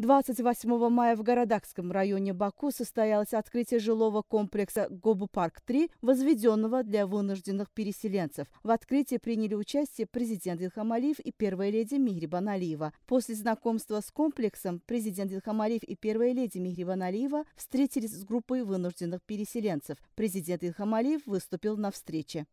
28 мая в Городакском районе Баку состоялось открытие жилого комплекса «Гобу-парк-3», возведенного для вынужденных переселенцев. В открытии приняли участие президент Ильхам Алиев и первая леди Михрибан Налиева. После знакомства с комплексом президент Ильхам Алиев и первая леди Михрибан Налиева встретились с группой вынужденных переселенцев. Президент Ильхам Алиев выступил на встрече.